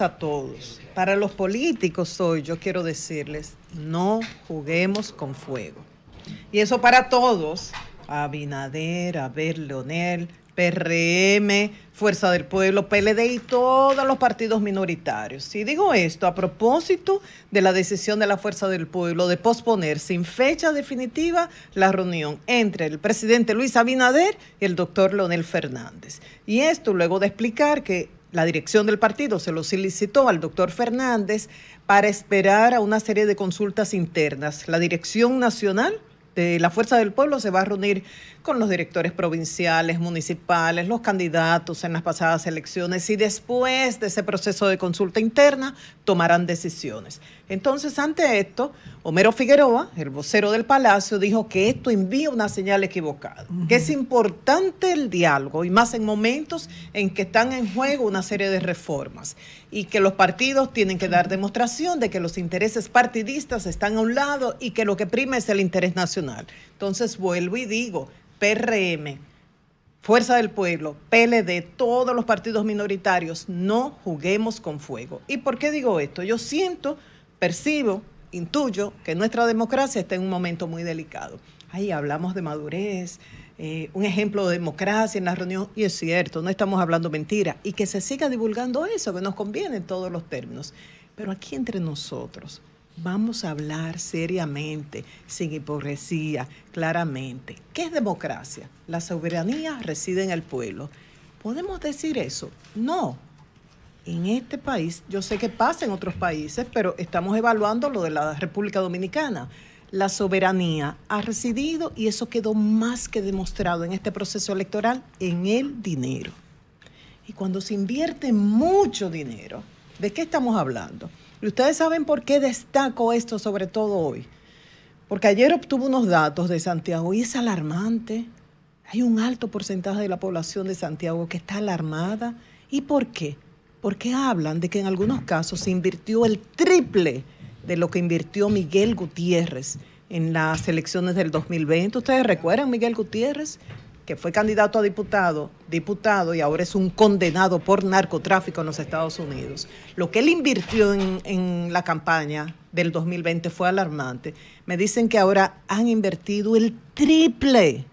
a todos. Para los políticos hoy yo quiero decirles, no juguemos con fuego. Y eso para todos, Abinader, Abel, Leonel, PRM, Fuerza del Pueblo, PLD y todos los partidos minoritarios. Y digo esto a propósito de la decisión de la Fuerza del Pueblo de posponer sin fecha definitiva la reunión entre el presidente Luis Abinader y el doctor Leonel Fernández. Y esto luego de explicar que la dirección del partido se lo solicitó al doctor Fernández para esperar a una serie de consultas internas. La dirección nacional de la Fuerza del Pueblo se va a reunir con los directores provinciales, municipales, los candidatos en las pasadas elecciones y después de ese proceso de consulta interna tomarán decisiones. Entonces, ante esto, Homero Figueroa, el vocero del Palacio, dijo que esto envía una señal equivocada, que es importante el diálogo y más en momentos en que están en juego una serie de reformas y que los partidos tienen que dar demostración de que los intereses partidistas están a un lado y que lo que prima es el interés nacional. Entonces vuelvo y digo, PRM, Fuerza del Pueblo, PLD, todos los partidos minoritarios, no juguemos con fuego. ¿Y por qué digo esto? Yo siento, percibo, intuyo que nuestra democracia está en un momento muy delicado. Ahí hablamos de madurez, eh, un ejemplo de democracia en la reunión, y es cierto, no estamos hablando mentira, y que se siga divulgando eso, que nos conviene en todos los términos. Pero aquí entre nosotros, vamos a hablar seriamente, sin hipocresía, claramente. ¿Qué es democracia? La soberanía reside en el pueblo. ¿Podemos decir eso? No. En este país, yo sé que pasa en otros países, pero estamos evaluando lo de la República Dominicana. La soberanía ha residido y eso quedó más que demostrado en este proceso electoral en el dinero. Y cuando se invierte mucho dinero, ¿de qué estamos hablando? Y ustedes saben por qué destaco esto sobre todo hoy. Porque ayer obtuvo unos datos de Santiago y es alarmante. Hay un alto porcentaje de la población de Santiago que está alarmada. ¿Y por qué? Porque hablan de que en algunos casos se invirtió el triple de lo que invirtió Miguel Gutiérrez en las elecciones del 2020. Ustedes recuerdan Miguel Gutiérrez, que fue candidato a diputado, diputado y ahora es un condenado por narcotráfico en los Estados Unidos. Lo que él invirtió en, en la campaña del 2020 fue alarmante. Me dicen que ahora han invertido el triple.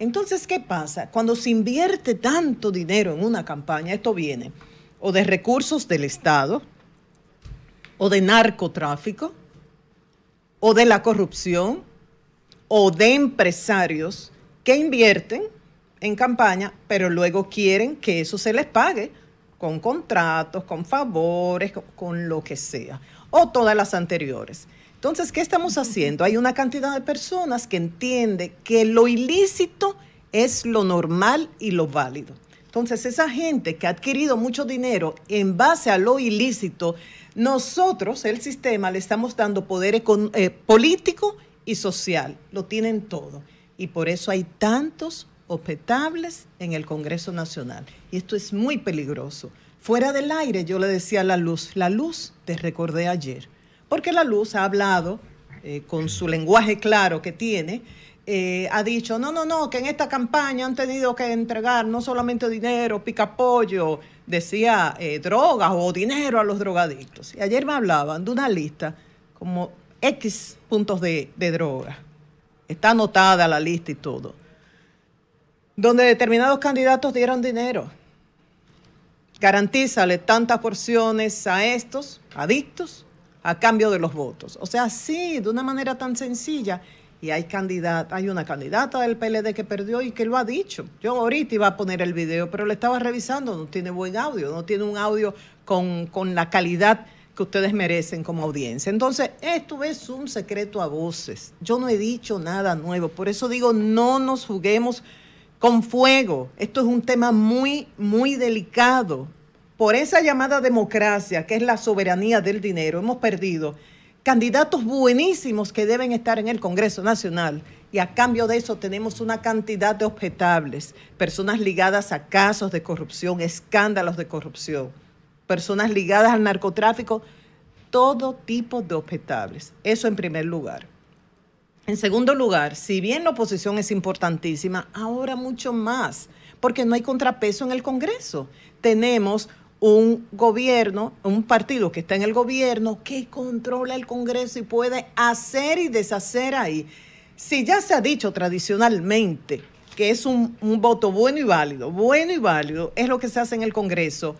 Entonces, ¿qué pasa? Cuando se invierte tanto dinero en una campaña, esto viene o de recursos del Estado, o de narcotráfico, o de la corrupción, o de empresarios que invierten en campaña, pero luego quieren que eso se les pague con contratos, con favores, con, lo que sea, o todas las anteriores. Entonces, ¿qué estamos haciendo? Hay una cantidad de personas que entiende que lo ilícito es lo normal y lo válido. Entonces, esa gente que ha adquirido mucho dinero en base a lo ilícito, nosotros, el sistema, le estamos dando poder eh, político y social. Lo tienen todo y por eso hay tantos objetables en el Congreso Nacional. Y esto es muy peligroso. Fuera del aire yo le decía a la luz, la luz te recordé ayer, porque la luz ha hablado eh, con su lenguaje claro que tiene, eh, ha dicho, no, no, no, que en esta campaña han tenido que entregar no solamente dinero, pica pollo, decía eh, drogas o dinero a los drogadictos. Y ayer me hablaban de una lista como X puntos de, de drogas. Está anotada la lista y todo. Donde determinados candidatos dieron dinero. Garantízale tantas porciones a estos adictos a cambio de los votos. O sea, sí, de una manera tan sencilla. Y hay hay una candidata del PLD que perdió y que lo ha dicho. Yo ahorita iba a poner el video, pero le estaba revisando, no tiene buen audio, no tiene un audio con, con la calidad que ustedes merecen como audiencia. Entonces, esto es un secreto a voces. Yo no he dicho nada nuevo. Por eso digo, no nos juguemos con fuego. Esto es un tema muy, muy delicado. Por esa llamada democracia, que es la soberanía del dinero, hemos perdido candidatos buenísimos que deben estar en el Congreso Nacional y a cambio de eso tenemos una cantidad de objetables, personas ligadas a casos de corrupción, escándalos de corrupción personas ligadas al narcotráfico, todo tipo de objetables. Eso en primer lugar. En segundo lugar, si bien la oposición es importantísima, ahora mucho más, porque no hay contrapeso en el Congreso. Tenemos un gobierno, un partido que está en el gobierno, que controla el Congreso y puede hacer y deshacer ahí. Si ya se ha dicho tradicionalmente que es un, un voto bueno y válido, bueno y válido, es lo que se hace en el Congreso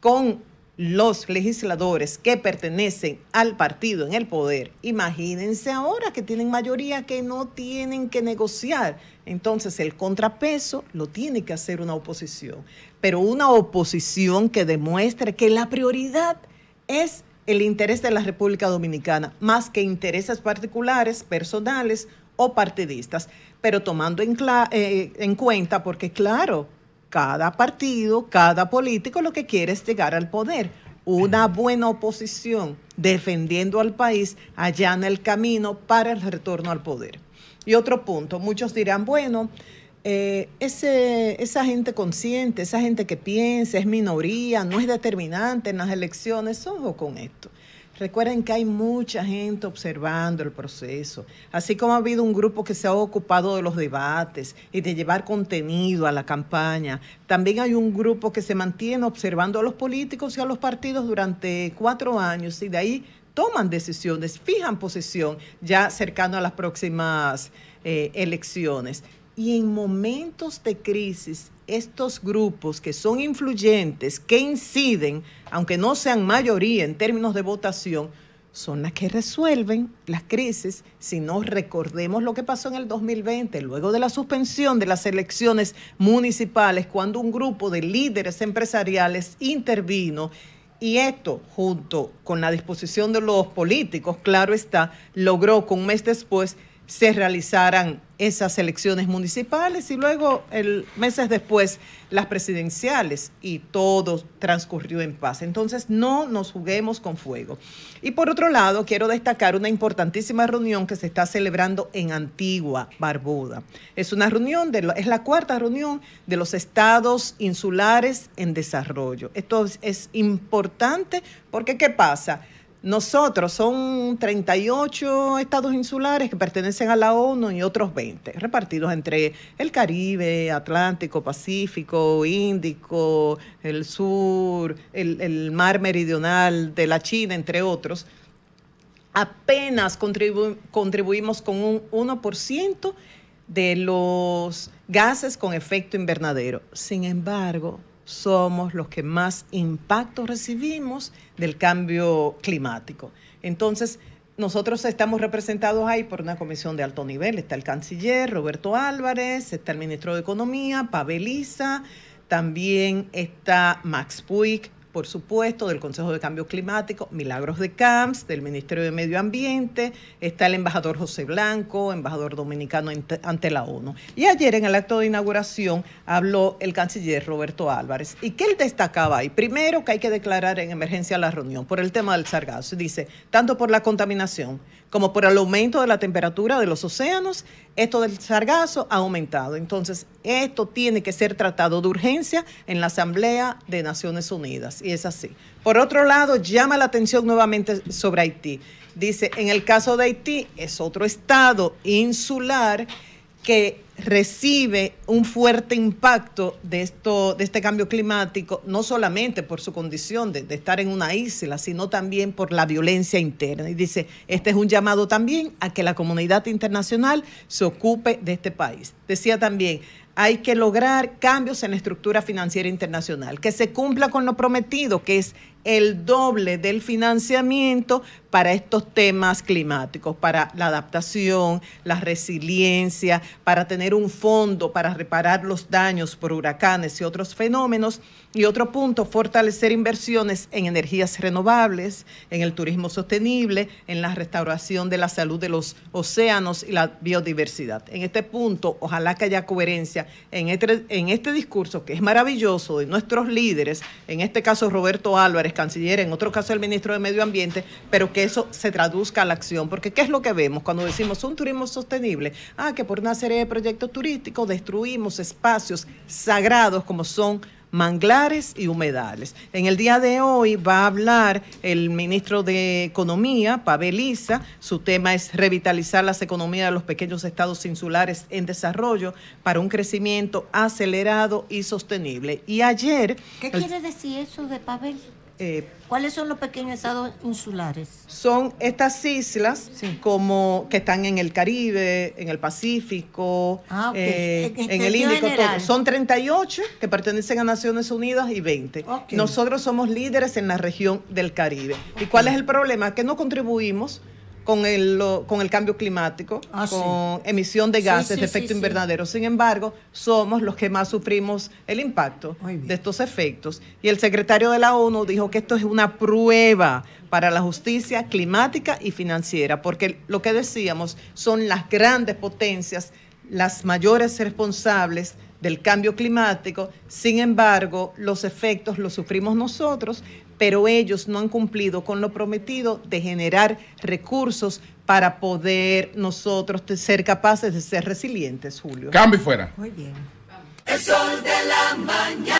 con los legisladores que pertenecen al partido en el poder, imagínense ahora que tienen mayoría que no tienen que negociar. Entonces el contrapeso lo tiene que hacer una oposición, pero una oposición que demuestre que la prioridad es el interés de la República Dominicana, más que intereses particulares, personales o partidistas, pero tomando en, eh, cuenta, porque claro, cada partido, cada político lo que quiere es llegar al poder. Una buena oposición defendiendo al país allá en el camino para el retorno al poder. Y otro punto, muchos dirán, bueno, eh, ese, esa gente consciente, esa gente que piensa, es minoría, no es determinante en las elecciones, ojo con esto. Recuerden que hay mucha gente observando el proceso, así como ha habido un grupo que se ha ocupado de los debates y de llevar contenido a la campaña. También hay un grupo que se mantiene observando a los políticos y a los partidos durante cuatro años y de ahí toman decisiones, fijan posición ya cercano a las próximas eh, elecciones. Y en momentos de crisis estos grupos que son influyentes, que inciden, aunque no sean mayoría en términos de votación, son las que resuelven las crisis. Si no recordemos lo que pasó en el 2020, luego de la suspensión de las elecciones municipales, cuando un grupo de líderes empresariales intervino y esto, junto con la disposición de los políticos, claro está, logró que un mes después se realizaran esas elecciones municipales y luego el, meses después las presidenciales y todo transcurrió en paz. Entonces no nos juguemos con fuego. Y por otro lado, quiero destacar una importantísima reunión que se está celebrando en Antigua, Barbuda. Es una reunión, de, es la cuarta reunión de los estados insulares en desarrollo. Esto es importante porque ¿qué pasa? Nosotros son 38 estados insulares que pertenecen a la ONU y otros 20, repartidos entre el Caribe, Atlántico, Pacífico, Índico, el sur, el, mar meridional de la China, entre otros. Apenas contribuimos con un 1% de los gases con efecto invernadero. Sin embargo, somos los que más impacto recibimos del cambio climático. Entonces, nosotros estamos representados ahí por una comisión de alto nivel. Está el canciller Roberto Álvarez, está el ministro de Economía, Pabeliza, también está Max Puig, por supuesto, del Consejo de Cambio Climático, Milagros de Camps, del Ministerio de Medio Ambiente, está el embajador José Blanco, embajador dominicano ante la ONU. Y ayer en el acto de inauguración habló el canciller Roberto Álvarez. ¿Y qué él destacaba ahí? Primero que hay que declarar en emergencia la reunión por el tema del sargazo. Dice, tanto por la contaminación como por el aumento de la temperatura de los océanos, esto del sargazo ha aumentado. Entonces, esto tiene que ser tratado de urgencia en la Asamblea de Naciones Unidas, y es así. Por otro lado, llama la atención nuevamente sobre Haití. Dice, en el caso de Haití, es otro estado insular que recibe un fuerte impacto de, esto, de este cambio climático, no solamente por su condición de, de, estar en una isla, sino también por la violencia interna. Y dice, este es un llamado también a que la comunidad internacional se ocupe de este país. Decía también, hay que lograr cambios en la estructura financiera internacional, que se cumpla con lo prometido, que es el doble del financiamiento para estos temas climáticos, para la adaptación, la resiliencia, para tener un fondo para reparar los daños por huracanes y otros fenómenos. Y otro punto, fortalecer inversiones en energías renovables, en el turismo sostenible, en la restauración de la salud de los océanos y la biodiversidad. En este punto, ojalá que haya coherencia en este, en este discurso que es maravilloso de nuestros líderes, en este caso Roberto Álvarez, canciller, en otro caso el ministro de Medio Ambiente, pero que eso se traduzca a la acción. Porque ¿qué es lo que vemos cuando decimos un turismo sostenible? Ah, que por una serie de proyectos turísticos destruimos espacios sagrados como son manglares y humedales. En el día de hoy va a hablar el ministro de Economía, Pavel Isa. Su tema es revitalizar las economías de los pequeños estados insulares en desarrollo para un crecimiento acelerado y sostenible. Y ayer... ¿Qué quiere decir eso de Pavel? Eh, ¿Cuáles son los pequeños estados insulares? Son estas islas como que están en el Caribe, en el Pacífico, ah, eh, este, este, en, el Índico, Son 38 que pertenecen a Naciones Unidas y 20. Nosotros somos líderes en la región del Caribe. ¿Y cuál es el problema? Que no contribuimos con el, con el cambio climático, ah, con emisión de gases de efecto invernadero. Sin embargo, somos los que más sufrimos el impacto de estos efectos. Y el secretario de la ONU dijo que esto es una prueba para la justicia climática y financiera, porque lo que decíamos son las grandes potencias las mayores responsables del cambio climático, sin embargo, los efectos los sufrimos nosotros, pero ellos no han cumplido con lo prometido de generar recursos para poder nosotros ser capaces de ser resilientes, Julio. Cambio fuera. Muy bien. El sol de la mañana.